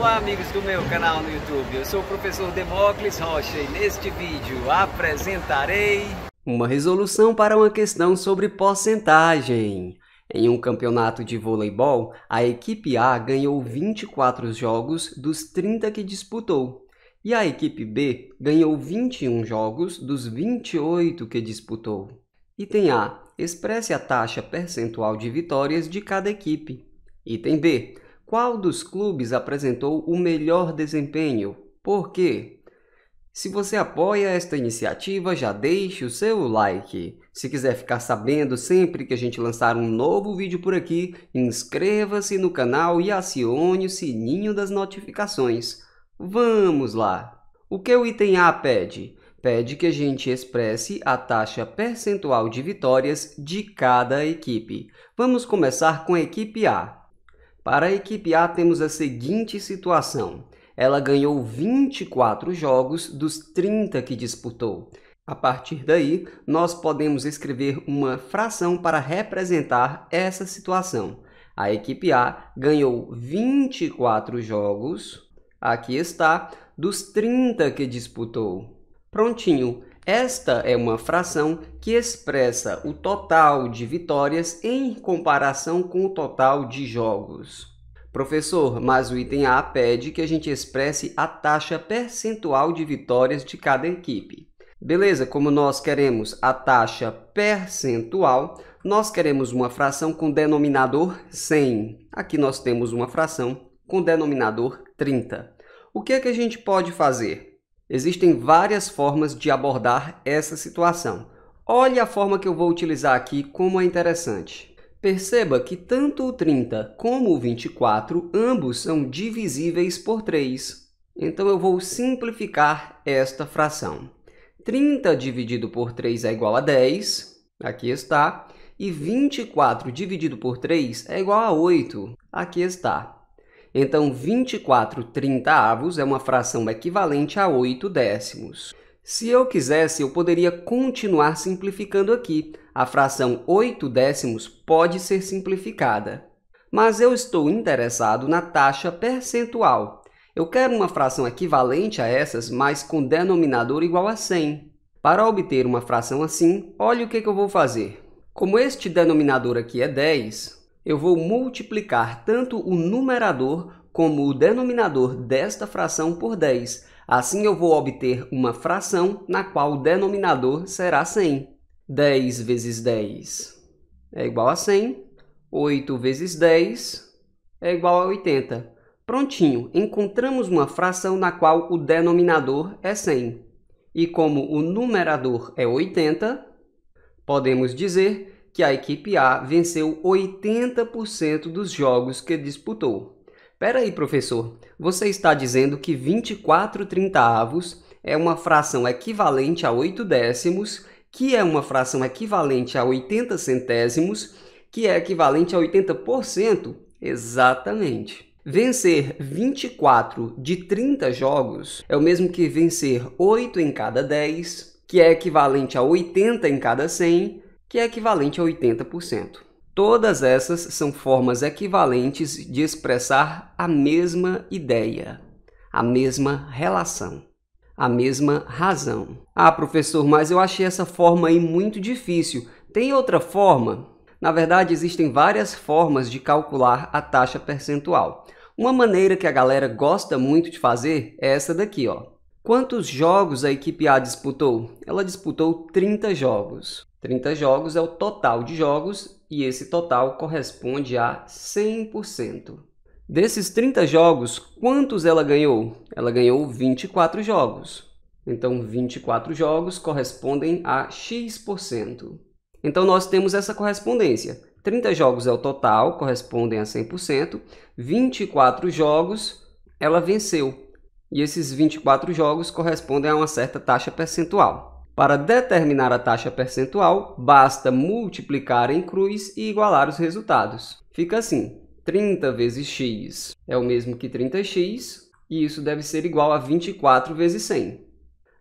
Olá amigos do meu canal no YouTube, eu sou o professor Demócles Rocha e neste vídeo apresentarei uma resolução para uma questão sobre porcentagem. Em um campeonato de voleibol, a equipe A ganhou 24 jogos dos 30 que disputou, e a equipe B ganhou 21 jogos dos 28 que disputou. Item A. Expresse a taxa percentual de vitórias de cada equipe. Item B qual dos clubes apresentou o melhor desempenho? Por quê? Se você apoia esta iniciativa, já deixe o seu like. Se quiser ficar sabendo sempre que a gente lançar um novo vídeo por aqui, inscreva-se no canal e acione o sininho das notificações. Vamos lá! O que o item A pede? Pede que a gente expresse a taxa percentual de vitórias de cada equipe. Vamos começar com a equipe A. Para a equipe A temos a seguinte situação. Ela ganhou 24 jogos dos 30 que disputou. A partir daí, nós podemos escrever uma fração para representar essa situação. A equipe A ganhou 24 jogos, aqui está, dos 30 que disputou. Prontinho, esta é uma fração que expressa o total de vitórias em comparação com o total de jogos. Professor, mas o item A pede que a gente expresse a taxa percentual de vitórias de cada equipe. Beleza, como nós queremos a taxa percentual, nós queremos uma fração com denominador 100. Aqui nós temos uma fração com denominador 30. O que é que a gente pode fazer? Existem várias formas de abordar essa situação. Olhe a forma que eu vou utilizar aqui como é interessante. Perceba que tanto o 30 como o 24, ambos são divisíveis por 3. Então eu vou simplificar esta fração. 30 dividido por 3 é igual a 10, aqui está. E 24 dividido por 3 é igual a 8, aqui está. Então, 24 30 avos é uma fração equivalente a 8 décimos. Se eu quisesse, eu poderia continuar simplificando aqui. A fração 8 décimos pode ser simplificada. Mas eu estou interessado na taxa percentual. Eu quero uma fração equivalente a essas, mas com denominador igual a 100. Para obter uma fração assim, olhe o que, que eu vou fazer. Como este denominador aqui é 10, eu vou multiplicar tanto o numerador como o denominador desta fração por 10. Assim eu vou obter uma fração na qual o denominador será 100. 10 vezes 10 é igual a 100. 8 vezes 10 é igual a 80. Prontinho, encontramos uma fração na qual o denominador é 100. E como o numerador é 80, podemos dizer que a equipe A venceu 80% dos jogos que disputou. aí professor, você está dizendo que 24 trintaavos é uma fração equivalente a 8 décimos, que é uma fração equivalente a 80 centésimos, que é equivalente a 80%? Exatamente. Vencer 24 de 30 jogos é o mesmo que vencer 8 em cada 10, que é equivalente a 80 em cada 100, que é equivalente a 80%. Todas essas são formas equivalentes de expressar a mesma ideia, a mesma relação, a mesma razão. Ah, professor, mas eu achei essa forma aí muito difícil. Tem outra forma? Na verdade, existem várias formas de calcular a taxa percentual. Uma maneira que a galera gosta muito de fazer é essa daqui, ó. Quantos jogos a equipe A disputou? Ela disputou 30 jogos. 30 jogos é o total de jogos e esse total corresponde a 100%. Desses 30 jogos, quantos ela ganhou? Ela ganhou 24 jogos. Então, 24 jogos correspondem a X%. Então, nós temos essa correspondência. 30 jogos é o total, correspondem a 100%. 24 jogos, ela venceu, e esses 24 jogos correspondem a uma certa taxa percentual. Para determinar a taxa percentual, basta multiplicar em cruz e igualar os resultados. Fica assim, 30 vezes x é o mesmo que 30x, e isso deve ser igual a 24 vezes 100.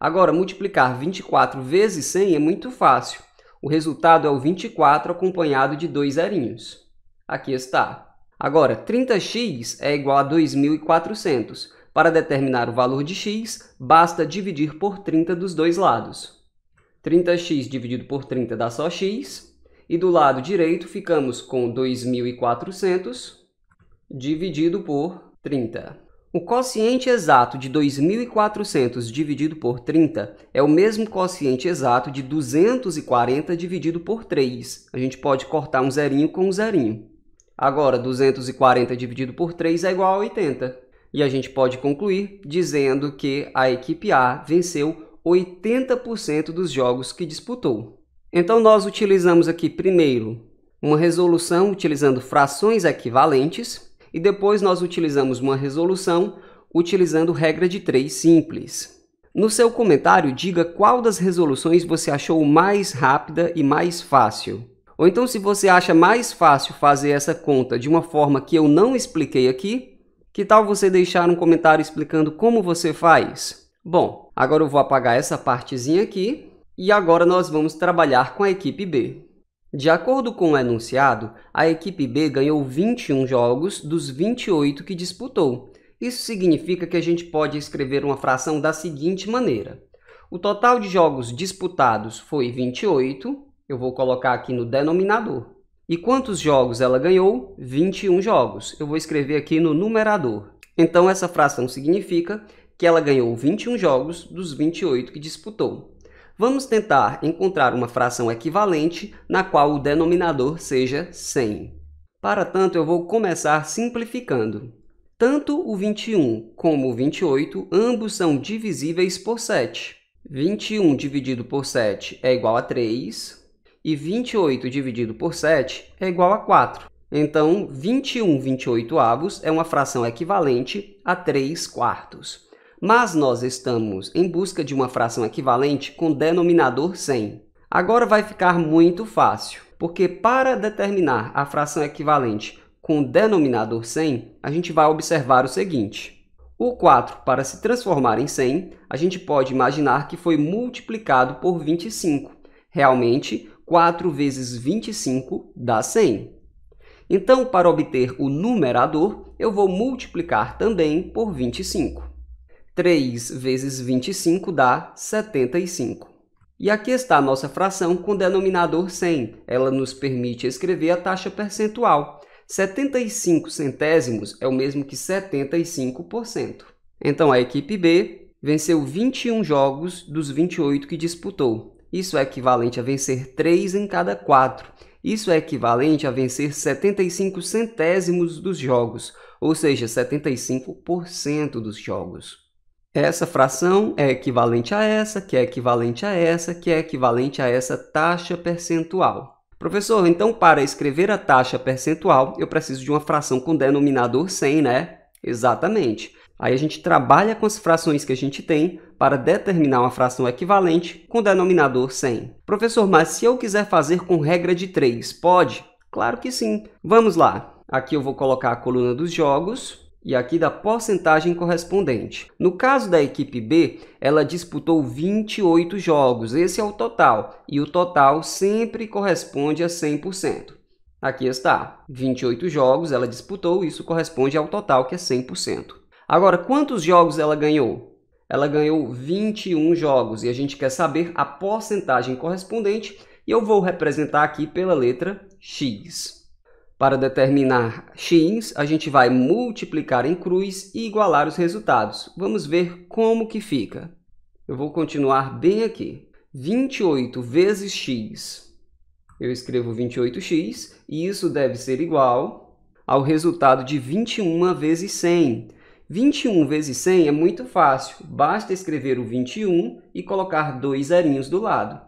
Agora, multiplicar 24 vezes 100 é muito fácil. O resultado é o 24 acompanhado de dois zerinhos. Aqui está. Agora, 30x é igual a 2.400, para determinar o valor de x, basta dividir por 30 dos dois lados. 30x dividido por 30 dá só x, e do lado direito ficamos com 2.400 dividido por 30. O quociente exato de 2.400 dividido por 30 é o mesmo quociente exato de 240 dividido por 3. A gente pode cortar um zerinho com um zerinho. Agora, 240 dividido por 3 é igual a 80. E a gente pode concluir dizendo que a equipe A venceu 80% dos jogos que disputou. Então nós utilizamos aqui primeiro uma resolução utilizando frações equivalentes e depois nós utilizamos uma resolução utilizando regra de três simples. No seu comentário, diga qual das resoluções você achou mais rápida e mais fácil. Ou então, se você acha mais fácil fazer essa conta de uma forma que eu não expliquei aqui, que tal você deixar um comentário explicando como você faz? Bom, agora eu vou apagar essa partezinha aqui e agora nós vamos trabalhar com a equipe B. De acordo com o enunciado, a equipe B ganhou 21 jogos dos 28 que disputou. Isso significa que a gente pode escrever uma fração da seguinte maneira. O total de jogos disputados foi 28, eu vou colocar aqui no denominador. E quantos jogos ela ganhou? 21 jogos. Eu vou escrever aqui no numerador. Então essa fração significa que ela ganhou 21 jogos dos 28 que disputou. Vamos tentar encontrar uma fração equivalente na qual o denominador seja 100. Para tanto, eu vou começar simplificando. Tanto o 21 como o 28, ambos são divisíveis por 7. 21 dividido por 7 é igual a 3 e 28 dividido por 7 é igual a 4. Então, 21 28 avos é uma fração equivalente a 3 quartos. Mas nós estamos em busca de uma fração equivalente com denominador 100. Agora vai ficar muito fácil, porque para determinar a fração equivalente com denominador 100, a gente vai observar o seguinte. O 4, para se transformar em 100, a gente pode imaginar que foi multiplicado por 25. Realmente, 4 vezes 25 dá 100. Então, para obter o numerador, eu vou multiplicar também por 25. 3 vezes 25 dá 75. E aqui está a nossa fração com denominador 100. Ela nos permite escrever a taxa percentual. 75 centésimos é o mesmo que 75%. Então, a equipe B venceu 21 jogos dos 28 que disputou, isso é equivalente a vencer 3 em cada 4. Isso é equivalente a vencer 75 centésimos dos jogos, ou seja, 75% dos jogos. Essa fração é equivalente a essa, que é equivalente a essa, que é equivalente a essa taxa percentual. Professor, então para escrever a taxa percentual, eu preciso de uma fração com denominador 100, né? Exatamente. Aí a gente trabalha com as frações que a gente tem para determinar uma fração equivalente com denominador 100. Professor, mas se eu quiser fazer com regra de 3, pode? Claro que sim. Vamos lá. Aqui eu vou colocar a coluna dos jogos e aqui da porcentagem correspondente. No caso da equipe B, ela disputou 28 jogos, esse é o total, e o total sempre corresponde a 100%. Aqui está, 28 jogos ela disputou, isso corresponde ao total que é 100%. Agora, quantos jogos ela ganhou? Ela ganhou 21 jogos e a gente quer saber a porcentagem correspondente e eu vou representar aqui pela letra x. Para determinar x, a gente vai multiplicar em cruz e igualar os resultados. Vamos ver como que fica. Eu vou continuar bem aqui. 28 vezes x. Eu escrevo 28x e isso deve ser igual ao resultado de 21 vezes 100. 21 vezes 100 é muito fácil, basta escrever o 21 e colocar dois zerinhos do lado.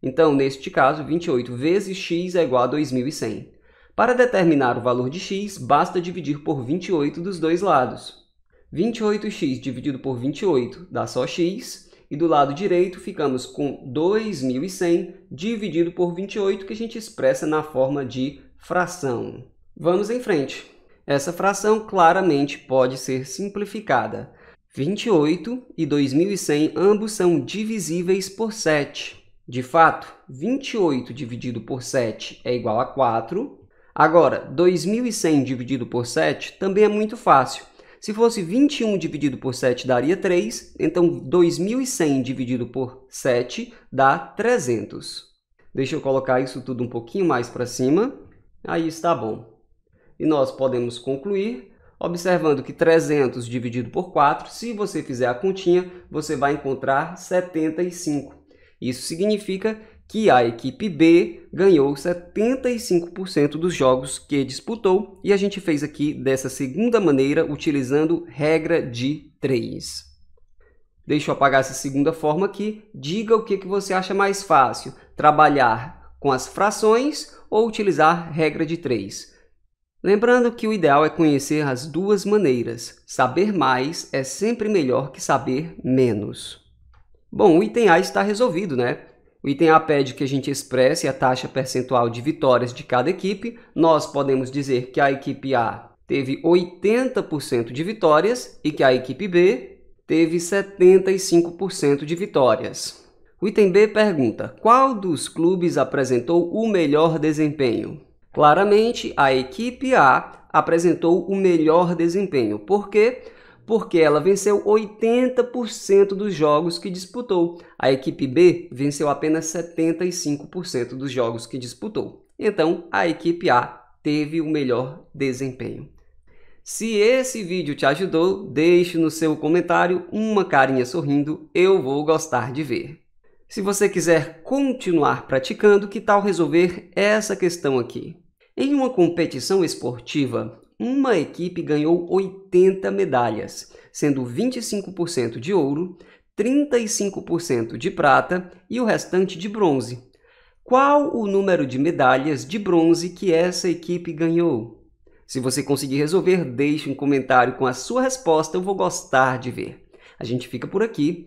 Então, neste caso, 28 vezes x é igual a 2100. Para determinar o valor de x, basta dividir por 28 dos dois lados. 28x dividido por 28 dá só x, e do lado direito ficamos com 2100 dividido por 28, que a gente expressa na forma de fração. Vamos em frente. Essa fração claramente pode ser simplificada. 28 e 2100 ambos são divisíveis por 7. De fato, 28 dividido por 7 é igual a 4. Agora, 2100 dividido por 7 também é muito fácil. Se fosse 21 dividido por 7 daria 3, então 2100 dividido por 7 dá 300. Deixa eu colocar isso tudo um pouquinho mais para cima. Aí está bom. E nós podemos concluir observando que 300 dividido por 4, se você fizer a continha, você vai encontrar 75. Isso significa que a equipe B ganhou 75% dos jogos que disputou e a gente fez aqui dessa segunda maneira utilizando regra de 3. Deixa eu apagar essa segunda forma aqui. Diga o que, que você acha mais fácil, trabalhar com as frações ou utilizar regra de 3. Lembrando que o ideal é conhecer as duas maneiras. Saber mais é sempre melhor que saber menos. Bom, o item A está resolvido, né? O item A pede que a gente expresse a taxa percentual de vitórias de cada equipe. Nós podemos dizer que a equipe A teve 80% de vitórias e que a equipe B teve 75% de vitórias. O item B pergunta: qual dos clubes apresentou o melhor desempenho? Claramente, a equipe A apresentou o melhor desempenho. Por quê? Porque ela venceu 80% dos jogos que disputou. A equipe B venceu apenas 75% dos jogos que disputou. Então, a equipe A teve o melhor desempenho. Se esse vídeo te ajudou, deixe no seu comentário uma carinha sorrindo, eu vou gostar de ver. Se você quiser continuar praticando, que tal resolver essa questão aqui? Em uma competição esportiva, uma equipe ganhou 80 medalhas, sendo 25% de ouro, 35% de prata e o restante de bronze. Qual o número de medalhas de bronze que essa equipe ganhou? Se você conseguir resolver, deixe um comentário com a sua resposta, eu vou gostar de ver. A gente fica por aqui.